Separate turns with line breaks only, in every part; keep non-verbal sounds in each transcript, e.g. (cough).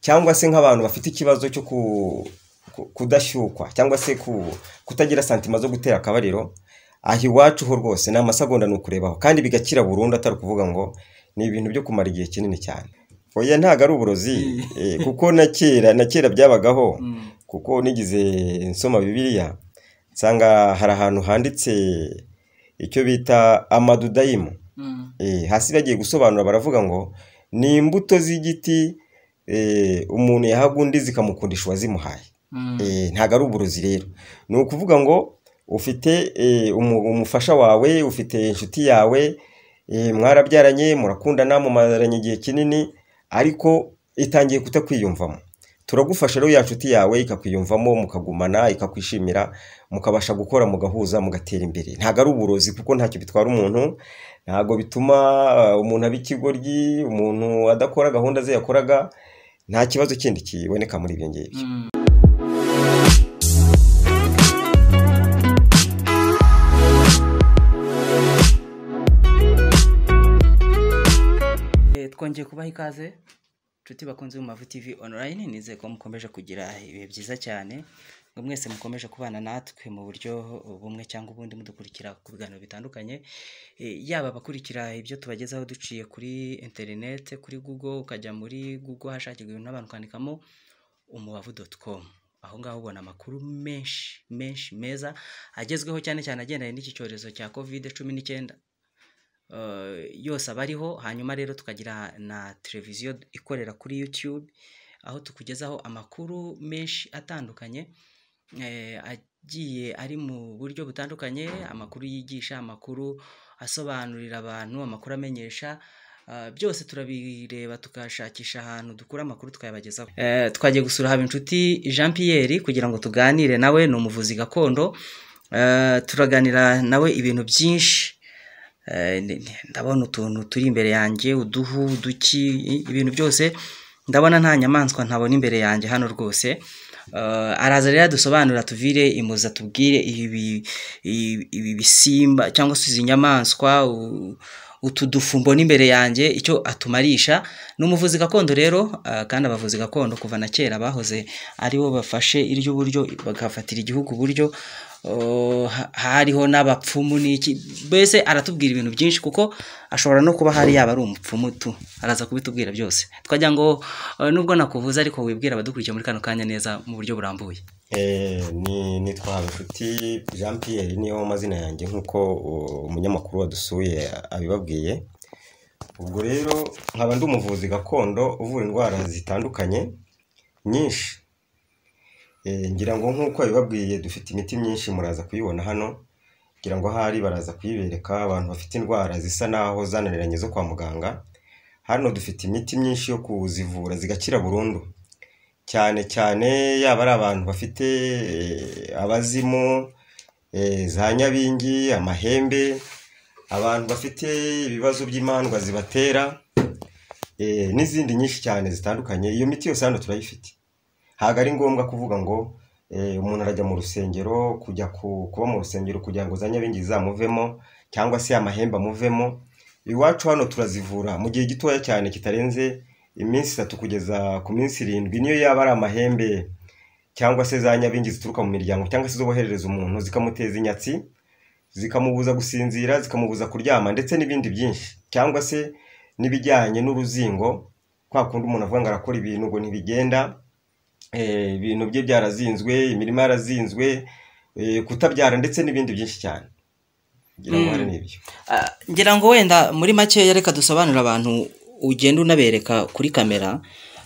cyangwa se nk'abantu bafite ikibazo cyo kudashyukwa cyangwa se kutagira santima zo gutera akabariro aha iwacu ho rwose ni amasegonda ni ukurebaho kandi bigakira burundu atari ukuvuga ngo ni ibintu byo kumara igihe kinini cyane oya ntabwo ari uburozi (laughs) eh, kuko na kera na kera byabagaho mm. kuko nigize nsoma bibiriya nsanga hari ahantu handitse icyo bita amadudayimu mm. eh, hasi bagiye gusobanura baravuga ngo ni imbuto z'igiti Eh, umuntu yahaga undi zikamukundisha uwazimuhaye hmm. eh, ntabwo ari uburozi rero ni ukuvuga ngo ufite eh, umufasha wawe ufite inshuti yawe mwarabyaranye murakundana mumaranye igihe kinini ariko itangiye kutakwiyumvamo turagufasha rero ya nshuti yawe ikakwiyumvamo mukagumana ikakwishimira mukabasha gukora mugahuza mugatera imbere ntabwo ari uburozi kuko ntacyo bitwara umuntu ntabwo bituma umuntu aba ikigoryi umuntu adakora gahunda ze yakoraga nta kibazo kindi kiboneka muri ibyo ngibyo hmm.
eh, twongeye kubaha ikaze inshuti bakunze mu mavu tv online nizeye ko mukomeje kugira ibihe byiza cyane ngo mwese mukomeje kubana natwe mu buryo bumwe cyangwa ubundi mudukurikira ku biganiro bitandukanye e, yaba abakurikira ibyo tubagezaho duciye kuri interineti kuri google ukajya muri google hashakirwa ibintu n'abantu ukandikamo umubavu doti komu aho ngaho ubona amakuru menshi menshi meza agezweho cyane cyane agendanye n'iki cyorezo cya kovide cumi n'icyenda e, yose aba ariho hanyuma rero tukagira na televiziyo ikorera kuri yutube aho tukugezaho amakuru menshi atandukanye Eh, agiye ari mu buryo butandukanye amakuru yigisha amakuru asobanurira abantu amakuru amenyesha ah, byose turabireba tukashakisha ahantu dukura amakuru twayabagezaho eh, twagiye gusura haba inshuti jean Pierre kugira ngo tuganire nawe ni umuvuzi gakondo eh, turaganira nawe ibintu byinshi ndabona utuntu turi imbere yanjye uduhu uduki ibintu byose ndabona nta nyamaswa ntabona imbere yanjye hano rwose Eh, araza rero adusobanura tuvire imuza tubwire ibi bisimba cyangwa se izi nyamaswa utu dufumbo n'imbere yanjye icyo atumarisha ni umuvuzi gakondo rero eh, kandi abavuzi gakondo kuva na kera bahoze ari bafashe iryo bagafatira igihugu uburyo Oh, hariho n'abapfumu n'iki mbese aratubwira ibintu byinshi kuko ashobora no kuba hari yaba ari umupfumu tu araza kubitubwira byose Twajya ngo eh, nubwo nakuvuze ariko wibwira abadukurikiye muri kano kanya neza mu buryo burambuye
eh, ni twabinshuti jean Pierre niyo mazina yanjye nk'uko oh, umunyamakuru wadusuye abibabwiye ubwo rero nkaba ndi umuvuzi gakondo uvura indwara zitandukanye nyinshi Eh, ngira ngo nk'uko babibabwiye dufite imiti myinshi muraza kuyibona hano ngira ngo ahari baraza kuyibereka abantu bafite indwara zisa naho zananiranye zo kwa muganga hano dufite imiti myinshi yo kuzivura zigakira burundu cyane cyane yaba ari abantu bafite eh, abazimu eh, za nyabingi amahembe abantu bafite ibibazo by'imandwa zibatera n'izindi nyinshi cyane zitandukanye iyo miti yose hano turayifite ntabwo ari ngombwa kuvuga ngo eh, umuntu arajya mu rusengero kujya kuba mu rusengero kugira ngo abingi zizamuvemo cyangwa se amahembe amuvemo iwacu hano turazivura mu gihe gitoya cyane kitarenze iminsi itatu kugeza ku minsi irindwi niyo yaba ari amahembe cyangwa se za nyabingi zituruka mu miryango cyangwa se zoboherereza umuntu zikamuteza inyatsi zikamubuza gusinzira zikamubuza kuryama ndetse n'ibindi byinshi cyangwa se n'ibijyanye n'uruzingo kwa kundi umuntu avuga ngo arakora ibintu ngo ntibigenda Eh, ibintu bye byarazinzwe imirima yarazinzwe eh, kutabyara ndetse n'ibindi byinshi cyane ngira ngo
hmm. ah, wenda muri make reka dusobanurire abantu ugenda unabereka kuri kamera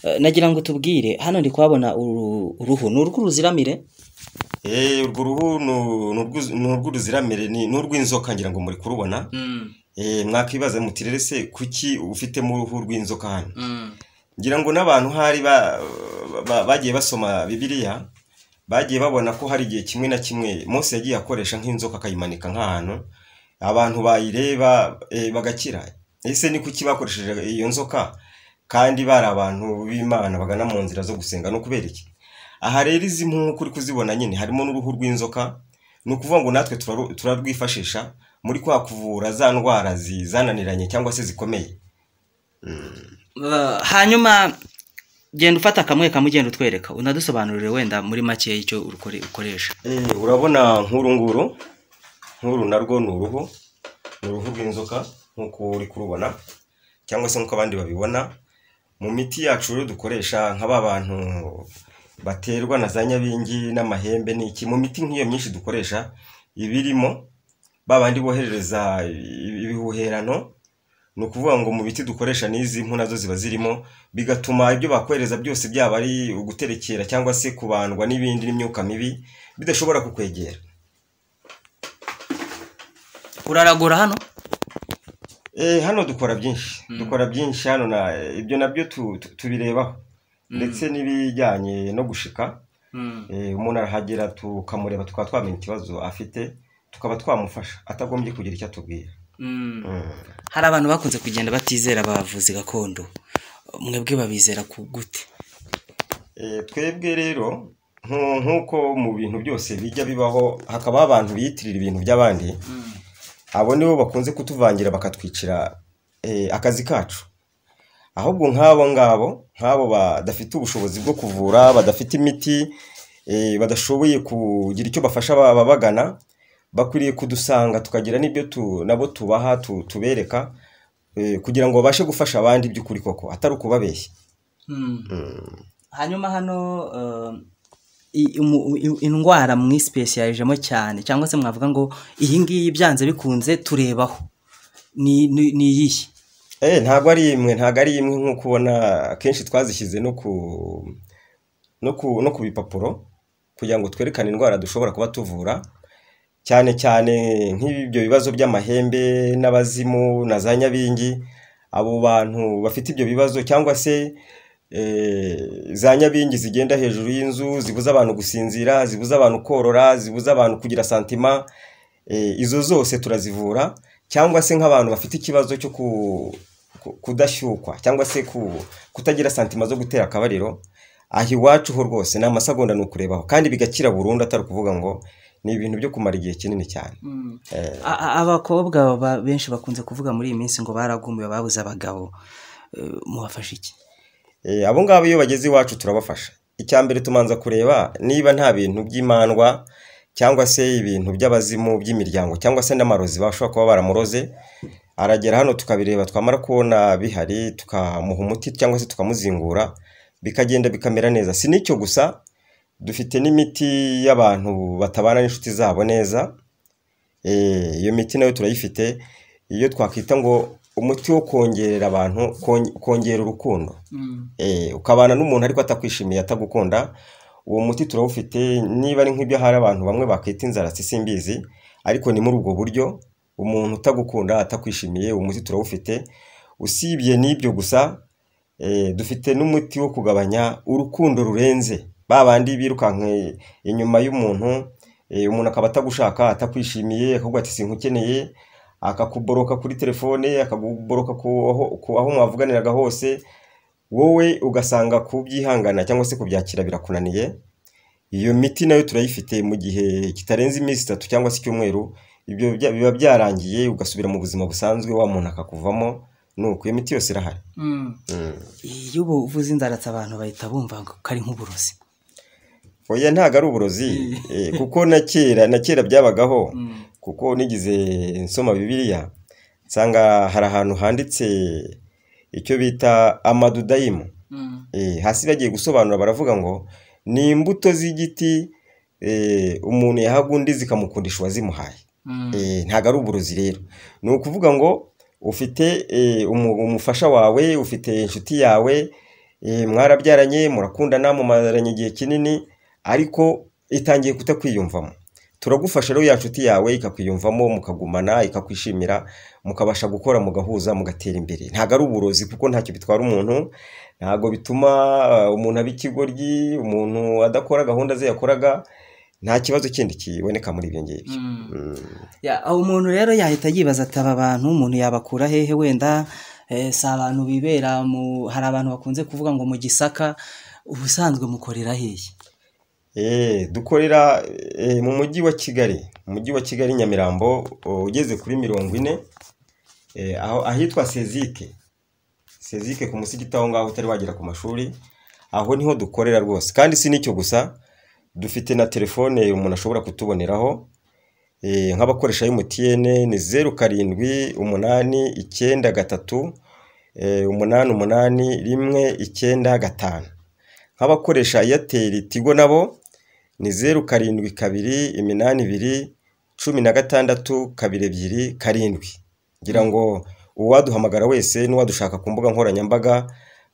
eh, nagira
ngo tubwire hano ndi kuhabona uruhu ni urw'uruziramire urwo ruhu ni urw'uruziramire ni urw'inzoka ngira ngo muri kurubona hmm. mwakibaza mutirere se kuki ufitemo uruhu rw'inzoka hano hmm. ngira ngo n'abantu hari ba bagiye basoma bibiliya bagiye babona ko hari igihe kimwe na kimwe Mose yagiye akoresha nk'inzoka akayimanika nk'ahantu abantu bayireba e, bagakira ese ni kuki bakoresheje iyo nzoka kandi bari abantu b'imana bagana mu nzira zo gusenga no kubera iki aha rero izi mpuku uri kuzibona nyine harimo n'uruhu rw'inzoka ni ukuvuga ngo natwe turarwifashisha muri kwa kuvura za ndwara zananiranye cyangwa se zikomeye hmm.
hanyuma genda ufata kamwe kamwe ugenda utwereka unadusobanurire wenda muri make icyo ukoresha
eh, urabona nk'uru nguru nk'uru narwo ni uruhu ni uruhu rw'inzoka nk'uko uri kurubona cyangwa se nk'uko abandi babibona mu miti yacu rero dukoresha nka ba bantu baterwa na za nyabingi n'amahembe n'iki mu miti nk'iyo myinshi dukoresha iba irimo ba boherereza ibihuherano ni ukuvuga ngo mu biti dukoresha n'izi mpu nazo ziba zirimo bigatuma ibyo bakohereza byose byaba ari uguterekera cyangwa se kubandwa n'ibindi n'imyuka mibi bidashobora kukwegera uraragura hano eh, hano dukora byinshi hmm. dukora byinshi hano na ibyo nabyo tubirebaho hmm. ndetse n'ibijyanye no gushika hmm. eh, umuntu arahagera tukamureba tukaba twamenya ikibazo afite tukaba twamufasha atagombye kugira icyo atubwira Mm. Mm.
hari abantu bakunze kugenda batizera abavuzi gakondo mwebwe babizera ku gute
eh, twebwe rero nk'uko mu bintu byose bijya bibaho hakaba abantu biyitirira ibintu by'abandi mm. abo nibo bakunze kutuvangira bakatwicira eh, akazi kacu ahubwo nk'abo ngabo nk'abo badafite ubushobozi bwo kuvura badafite imiti eh, badashoboye kugira icyo bafasha ababagana bakwiriye kudusanga tukagira n'ibyo nabo tubaha tubereka eh, kugira ngo babashe gufasha abandi by'ukuri koko atari ukubabeshya hmm. Hmm. hanyuma hano eh,
indwara mwisipesiyajemo cyane cyangwa se mwavuga ngo iyi ngiyi byanze bikunze turebaho ni
iyihe eh, ntabwo ari imwe ntabwo ari imwe nk'uko ubona akenshi twazishyize no ku bipapuro kugira ngo twerekane indwara dushobora kuba tuvura cyane cyane nk'ibyo bibazo by'amahembe n'abazimu na za nyabingi abo bantu bafite ibyo bibazo cyangwa se eh, za nyabingi zigenda hejuru y'inzu zibuza abantu gusinzira zibuza abantu korora zibuza abantu kugira santima eh, izo zose turazivura cyangwa se nk'abantu bafite ikibazo cyo kudashyukwa cyangwa se kutagira santima zo gutera akabariro aha iwacu ho rwose ni amasagonda ni ukurebaho kandi bigakira burundu atari ukuvuga ngo ni ibintu byo kumara igihe kinini cyane mm. eh. abakobwa benshi bakunze kuvuga muri iyi minsi ngo baragumiwe babuze abagabo eh, mubafasha iki eh, abo ngabo iyo bageze iwacu turabafasha icya mbere tumanza kureba niba nta bintu by'imandwa cyangwa se ibintu by'abazimu by'imiryango cyangwa se n'amarozi bashobora kuba baramuroze aragera hano tukabireba twamara kubona bihari tukamuha umuti cyangwa se tukamuzingura bikagenda bikamera neza si n'icyo gusa dufite n'imiti y'abantu batabana n'inshuti zabo neza eh, iyo miti nayo turayifite iyo twakwita ngo umuti wo kongerera abantu kongera urukundo mm. eh, ukabana n'umuntu ariko atakwishimiye atagukunda uwo muti turawufite niba ari nk'ibyo hari abantu bamwe bakwita inzara simbizi ariko ni muri ubwo buryo umuntu utagukunda atakwishimiye uwo muti turawufite usibye n'ibyo gusa eh, dufite n'umuti wo kugabanya urukundo rurenze ba bandi birukanka inyuma y'umuntu eh, umuntu akaba atagushaka atakwishimiye akavuga ati sinkukeneye akakuboroka kuri telefone akakuboroka aho mwavuganiraga hose wowe ugasanga kubyihangana cyangwa se kubyakira birakunaniye iyo miti nayo turayifite mu gihe kitarenze iminsi itatu cyangwa se icyumweru ibyo biba byarangiye ugasubira mu buzima busanzwe wa muntu akakuvamo nuko iyo miti yose irahari mm. Mm. iyo ubuvuzi inzara abantu
bahita bumva ko ari nk'uburozi
oya ntabwo ari uburozi mm. (laughs) eh, kuko na kera na kera byabagaho mm. kuko nigize nsoma bibiriya nsanga hari ahantu handitse icyo bita amadudayimu mm. eh, hasi bagiye gusobanura baravuga ngo ni imbuto z'igiti eh, umuntu yahaga undi zikamukundisha uwazimuhaye ntabwo ari uburozi rero ni ukuvuga ngo ufite umufasha wawe ufite inshuti yawe mwarabyaranye murakundana mumaranye igihe kinini ariko itangiye kutakwiyumvamo turagufasha rero ya nshuti yawe ikakwiyumvamo mukagumana ikakwishimira mukabasha gukora mugahuza mugatera imbere ntabwo ari uburozi kuko ntacyo bitwara umuntu ntabwo bituma uh, umuntu aba ikigoryi umuntu adakora gahunda ze yakoraga nta kibazo kindi kiboneka muri ibyo ngibyo mm.
Mm. umuntu rero yahita yibaza ati aba bantu umuntu yabakura hehe wenda eh, si abantu bibera hari abantu bakunze kuvuga ngo mu gisaka ubusanzwe mukorera hehe
Eh, dukorera eh, mu mujyi wa kigali mu mujyi wa kigali nyamirambo ugeze kuri mirongo ine eh, aho ahitwa sezike sezike ku musigiti aho ngaho utari wagera ku mashuri aho niho dukorera rwose kandi si n'icyo gusa dufite na telefone umuntu ashobora kutuboneraho nk'abakoresha MTN ni zeru karindwi umunani icyenda gatatu umunani umunani rimwe icyenda gatanu nk'abakoresha eyateri tigo nabo ni zeru karindwi kabiri iminani ibiri cumi na gatandatu kabiri ebyiri karindwi ngira ngo uwaduhamagara wese n'uwadushaka ku mbuga nkoranyambaga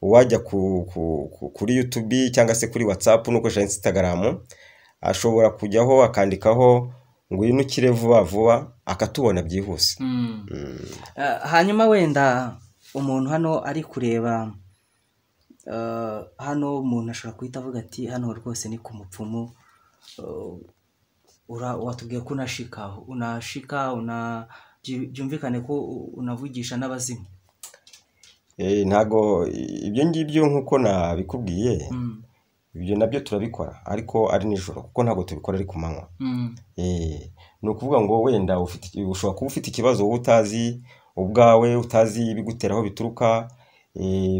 uwajya kuri yutubi cyangwa se kuri watsapu n'ukoresha insitagaramu ashobora kujyaho akandikaho ngo uyu vuba vuba akatubona byihuse hmm. Hmm.
Eh, hanyuma wenda umuntu hano ari kureba eh, hano umuntu ashobora guhita avuga ati hano rwose ni ku mupfumu Uh, watubwiye ko unashika unashika byumvikane ko unavugisha n'abazimu
eh, ntabwo ibyo ngibyo nk'uko nabikubwiye mm. ibyo nabyo turabikora ariko ari nijoro kuko ntabwo tubikora ari ku manywa mm. eh, ni ukuvuga ngo wenda ushobora kuba ufite ikibazo wowe utazi ubwawe utazi ibigutera aho bituruka eh,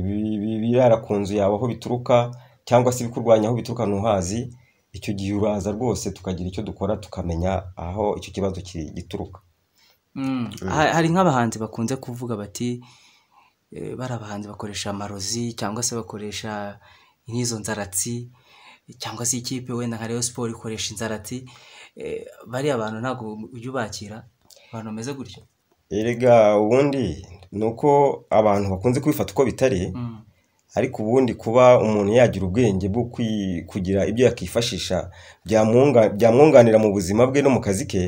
birara ku nzu yawe aho bituruka cyangwa se ibikurwanya aho bituruka ntuhazi icyo gihe uraza rwose tukagira icyo dukora tukamenya aho icyo kibazo gituruka
mm. Mm. hari nk'abahanzi bakunze kuvuga bati eh, bari abahanzi bakoresha amarozi cyangwa se bakoresha nk'izo nzaratsi cyangwa se ikipe wenda nka Rayon siporo ikoresha inzaratsi eh, bariya abantu ntabwo ujya ubakira abantu bameze gutyo
erega ubundi ni uko abantu bakunze kubifata uko bitari mm. ariko ubundi kuba umuntu yagira ubwenge bwo kugira ibyo yakifashisha byamwunganira mu buzima bwe no mu kazi ke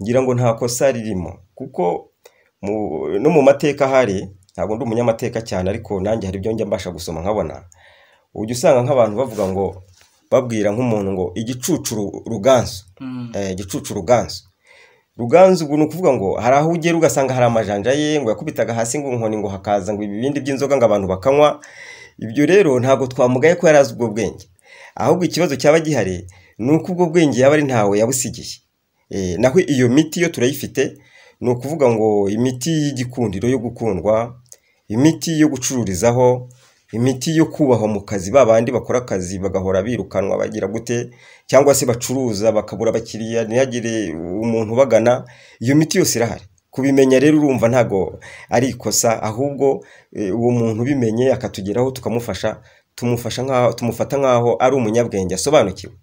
ngira ngo nta kosa ririmo kuko no mu mateka ahari ntabwo ndi umunyamateka cyane ariko nanjye hari ibyo njya mbasha gusoma nkabona ujya usanga nk'abantu bavuga ngo babwira nk'umuntu ngo igicucu ruganzu mm. eh, igicucu ruganzu ruganzu ubu ni ukuvuga ngo hari aho ugera ugasanga hari amajanja ye ngo yakubitaga hasi ngo inkoni ngo hakaza ngo ibibindi by'inzoga ngo abantu bakanywa ibyo rero ntabwo twamugaye ko yari azi ubwo bwenge ahubwo ikibazo cyaba gihari ni uko ubwo bwenge yaba ari ntawe yabusigiye eh, naho iyo miti yo turayifite ni ukuvuga ngo imiti y'igikundiro yo gukundwa imiti yo gucururizaho imiti yo kubahwa mu kazi ba bandi bakora akazi bagahora birukanwa bagira gute cyangwa se bacuruza bakabura abakiriya ntihagire umuntu ubagana iyo miti yose irahari kubimenya rero urumva ntago ari ikosa ahubwo eh, uwo muntu ubimenye akatugeraho tukamufasha tumufasha nkaho tumufata nkaho ari umunyabwenge asobanukiwe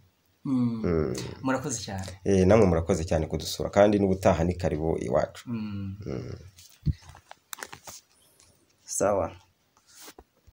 hmm. Hmm. murakoze cyane eh, namwe murakoze cyane kudusura kandi n'ubutaha ni karibu iwacu hmm. sawa